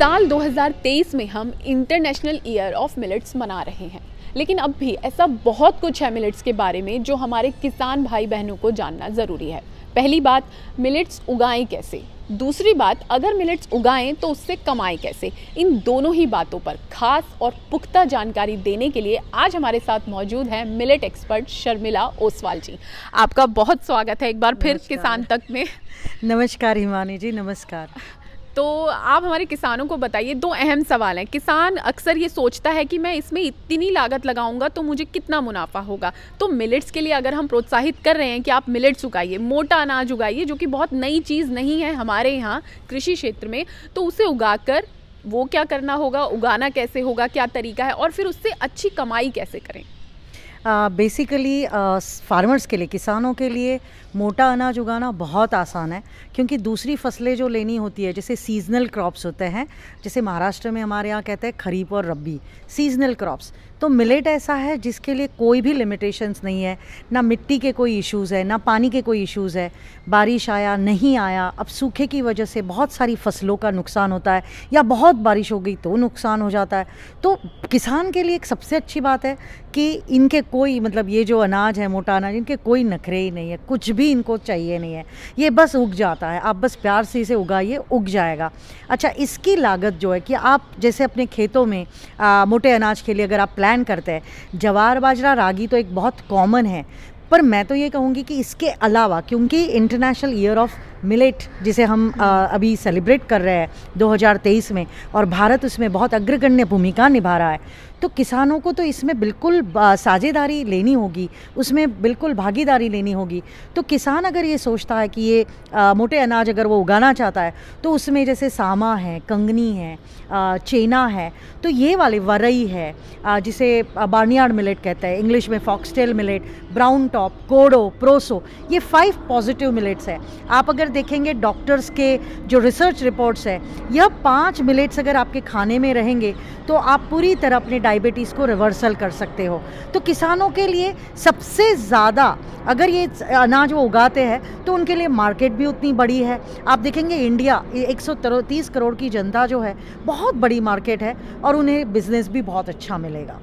साल 2023 में हम इंटरनेशनल ईयर ऑफ मिलेट्स मना रहे हैं लेकिन अब भी ऐसा बहुत कुछ है मिलेट्स के बारे में जो हमारे किसान भाई बहनों को जानना ज़रूरी है पहली बात मिलेट्स उगाएं कैसे दूसरी बात अगर मिलेट्स उगाएं तो उससे कमाएं कैसे इन दोनों ही बातों पर खास और पुख्ता जानकारी देने के लिए आज हमारे साथ मौजूद हैं मिलेट एक्सपर्ट शर्मिला ओसवाल जी आपका बहुत स्वागत है एक बार फिर किसान तक में नमस्कार हिमानी जी नमस्कार तो आप हमारे किसानों को बताइए दो अहम सवाल हैं किसान अक्सर ये सोचता है कि मैं इसमें इतनी लागत लगाऊंगा तो मुझे कितना मुनाफा होगा तो मिलेट्स के लिए अगर हम प्रोत्साहित कर रहे हैं कि आप मिलेट्स उगाइए मोटा अनाज उगाइए जो कि बहुत नई चीज़ नहीं है हमारे यहाँ कृषि क्षेत्र में तो उसे उगाकर वो क्या करना होगा उगाना कैसे होगा क्या तरीका है और फिर उससे अच्छी कमाई कैसे करें बेसिकली फार्मर्स के लिए किसानों के लिए मोटा अनाज उगाना बहुत आसान है क्योंकि दूसरी फसलें जो लेनी होती है जैसे सीजनल क्रॉप्स होते हैं जैसे महाराष्ट्र में हमारे यहाँ कहते हैं खरीफ और रब्बी सीजनल क्रॉप्स तो मिलेट ऐसा है जिसके लिए कोई भी लिमिटेशंस नहीं है ना मिट्टी के कोई इश्यूज़ है ना पानी के कोई इश्यूज़ है बारिश आया नहीं आया अब सूखे की वजह से बहुत सारी फसलों का नुकसान होता है या बहुत बारिश हो गई तो नुकसान हो जाता है तो किसान के लिए एक सबसे अच्छी बात है कि इनके कोई मतलब ये जो अनाज है मोटा अनाज इनके कोई नखरे ही नहीं है कुछ भी इनको चाहिए नहीं है ये बस उग जाता है आप बस प्यार से इसे उगाइए उग जाएगा अच्छा इसकी लागत जो है कि आप जैसे अपने खेतों में आ, मोटे अनाज के लिए अगर आप प्लान करते हैं जवार बाजरा रागी तो एक बहुत कॉमन है पर मैं तो ये कहूँगी कि इसके अलावा क्योंकि इंटरनेशनल ईयर ऑफ मिलेट जिसे हम आ, हम्म। अभी सेलिब्रेट कर रहे हैं 2023 में और भारत उसमें बहुत अग्रगण्य भूमिका निभा रहा है तो किसानों को तो इसमें बिल्कुल साझेदारी लेनी होगी उसमें बिल्कुल भागीदारी लेनी होगी तो किसान अगर ये सोचता है कि ये आ, मोटे अनाज अगर वो उगाना चाहता है तो उसमें जैसे सामा है कंगनी है आ, चेना है तो ये वाले वरई है आ, जिसे बार्नियाड मिलेट कहते हैं इंग्लिश में foxtail millet brown top top kodo proso ये फाइव पॉजिटिव मिलेट्स है आप अगर देखेंगे डॉक्टर्स के जो रिसर्च रिपोर्ट्स है यह पाँच मिलेट्स अगर आपके खाने में रहेंगे तो आप पूरी तरह अपने डायबिटीज़ को रिवर्सल कर सकते हो तो किसानों के लिए सबसे ज़्यादा अगर ये अनाज वो उगाते हैं तो उनके लिए मार्केट भी उतनी बड़ी है आप देखेंगे इंडिया एक करोड़ की जनता जो है बहुत बड़ी मार्केट है और उन्हें बिज़नेस भी बहुत अच्छा मिलेगा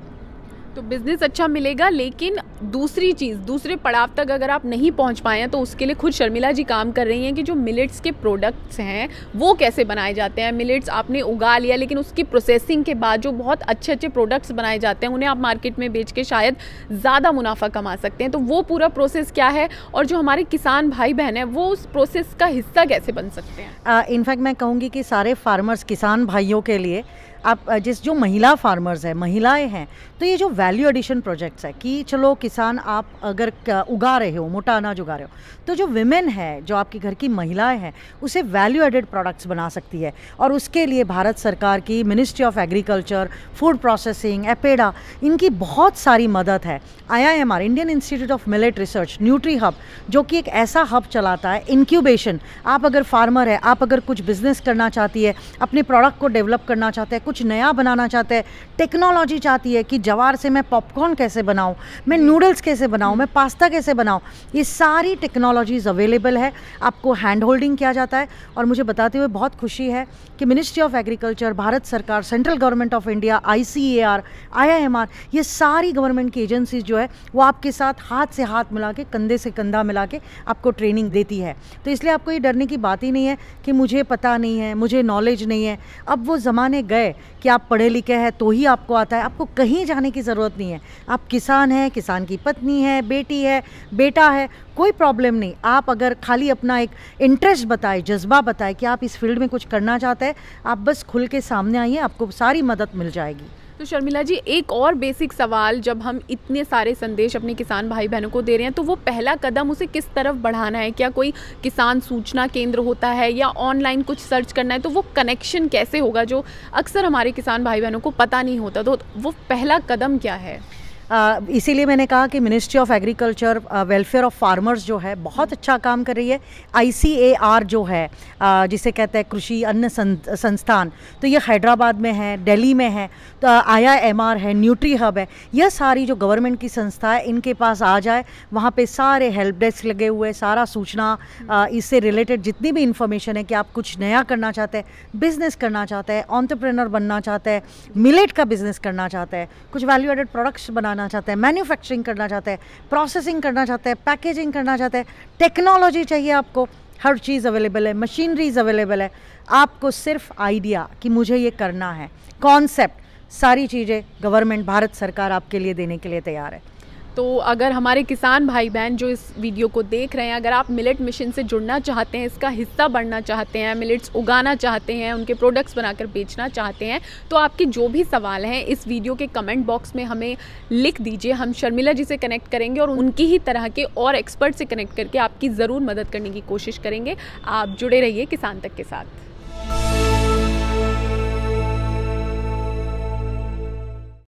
तो बिज़नेस अच्छा मिलेगा लेकिन दूसरी चीज़ दूसरे पड़ाव तक अगर आप नहीं पहुंच पाए हैं तो उसके लिए खुद शर्मिला जी काम कर रही हैं कि जो मिलेट्स के प्रोडक्ट्स हैं वो कैसे बनाए जाते हैं मिलेट्स आपने उगा लिया लेकिन उसकी प्रोसेसिंग के बाद जो बहुत अच्छे अच्छे प्रोडक्ट्स बनाए जाते हैं उन्हें आप मार्केट में बेच के शायद ज़्यादा मुनाफा कमा सकते हैं तो वो पूरा प्रोसेस क्या है और जो हमारे किसान भाई बहन हैं वो उस प्रोसेस का हिस्सा कैसे बन सकते हैं इनफैक्ट मैं कहूँगी कि सारे फार्मर्स किसान भाइयों के लिए आप जिस जो महिला फार्मर्स हैं महिलाएं हैं तो ये जो वैल्यू एडिशन प्रोजेक्ट्स है कि चलो किसान आप अगर उगा रहे हो मोटा अनाज उगा रहे हो तो जो विमेन है जो आपके घर की महिलाएं हैं उसे वैल्यू एडेड प्रोडक्ट्स बना सकती है और उसके लिए भारत सरकार की ministry of agriculture food processing APEDA इनकी बहुत सारी मदद है IIMR Indian Institute of millet research nutri hub जो कि एक ऐसा हब चलाता है इंक्यूबेशन आप अगर फार्मर है आप अगर कुछ बिजनेस करना चाहती है अपने प्रोडक्ट को डेवलप करना चाहते हैं कुछ नया बनाना चाहते हैं टेक्नोलॉजी चाहती है कि जवार से मैं पॉपकॉर्न कैसे बनाऊँ मैं न्यू नूडल्स कैसे बनाऊँ हम्म। मैं पास्ता कैसे बनाऊँ ये सारी टेक्नोलॉजीज़ अवेलेबल है आपको हैंड होल्डिंग किया जाता है और मुझे बताते हुए बहुत खुशी है कि मिनिस्ट्री ऑफ एग्रीकल्चर भारत सरकार central government of India I C A R I I M R ये सारी गवर्नमेंट की एजेंसीज जो है वो आपके साथ हाथ से हाथ मिला के कंधे से कंधा मिला के आपको ट्रेनिंग देती है तो इसलिए आपको ये डरने की बात ही नहीं है कि मुझे पता नहीं है मुझे नॉलेज नहीं है अब वो ज़माने गए कि आप पढ़े लिखे हैं तो ही आपको आता है आपको कहीं जाने की ज़रूरत नहीं है आप किसान हैं किसान की पत्नी है बेटी है बेटा है कोई प्रॉब्लम नहीं आप अगर खाली अपना एक इंटरेस्ट बताए जज्बा बताए कि आप इस फील्ड में कुछ करना चाहते हैं आप बस खुल के सामने आइए आपको सारी मदद मिल जाएगी तो शर्मिला जी एक और बेसिक सवाल जब हम इतने सारे संदेश अपने किसान भाई बहनों को दे रहे हैं तो वो पहला कदम उसे किस तरफ बढ़ाना है क्या कोई किसान सूचना केंद्र होता है या ऑनलाइन कुछ सर्च करना है तो वो कनेक्शन कैसे होगा जो अक्सर हमारे किसान भाई बहनों को पता नहीं होता तो वो पहला कदम क्या है इसीलिए मैंने कहा कि ministry of agriculture welfare of farmers जो है बहुत अच्छा काम कर रही है आईसीएआर जो है जिसे कहते हैं कृषि अन्न संस्थान तो ये हैदराबाद में है दिल्ली में है तो आई एम है न्यूट्री हब है यह सारी जो गवर्नमेंट की संस्था है इनके पास आ जाए वहाँ पर सारे हेल्प डेस्क लगे हुए सारा सूचना इससे रिलेटेड जितनी भी इंफॉर्मेशन है कि आप कुछ नया करना चाहते हैं बिज़नेस करना चाहते हैं ऑन्टरप्रेनर बनना चाहते हैं मिलेट का बिज़नेस करना चाहते हैं कुछ वैल्यू एडेड प्रोडक्ट्स बनाना बनाना चाहते हैं मैन्युफैक्चरिंग करना चाहते हैं प्रोसेसिंग करना चाहते हैं पैकेजिंग करना चाहते हैं टेक्नोलॉजी चाहिए आपको हर चीज़ अवेलेबल है मशीनरीज अवेलेबल है आपको सिर्फ आइडिया कि मुझे ये करना है कॉन्सेप्ट सारी चीज़ें गवर्नमेंट भारत सरकार आपके लिए देने के लिए तैयार है तो अगर हमारे किसान भाई बहन जो इस वीडियो को देख रहे हैं अगर आप मिलेट मिशन से जुड़ना चाहते हैं इसका हिस्सा बनना चाहते हैं मिलेट्स उगाना चाहते हैं उनके प्रोडक्ट्स बनाकर बेचना चाहते हैं तो आपके जो भी सवाल हैं इस वीडियो के कमेंट बॉक्स में हमें लिख दीजिए हम शर्मिला जी से कनेक्ट करेंगे और उनकी ही तरह के और एक्सपर्ट से कनेक्ट करके आपकी ज़रूर मदद करने की कोशिश करेंगे आप जुड़े रहिए किसान तक के साथ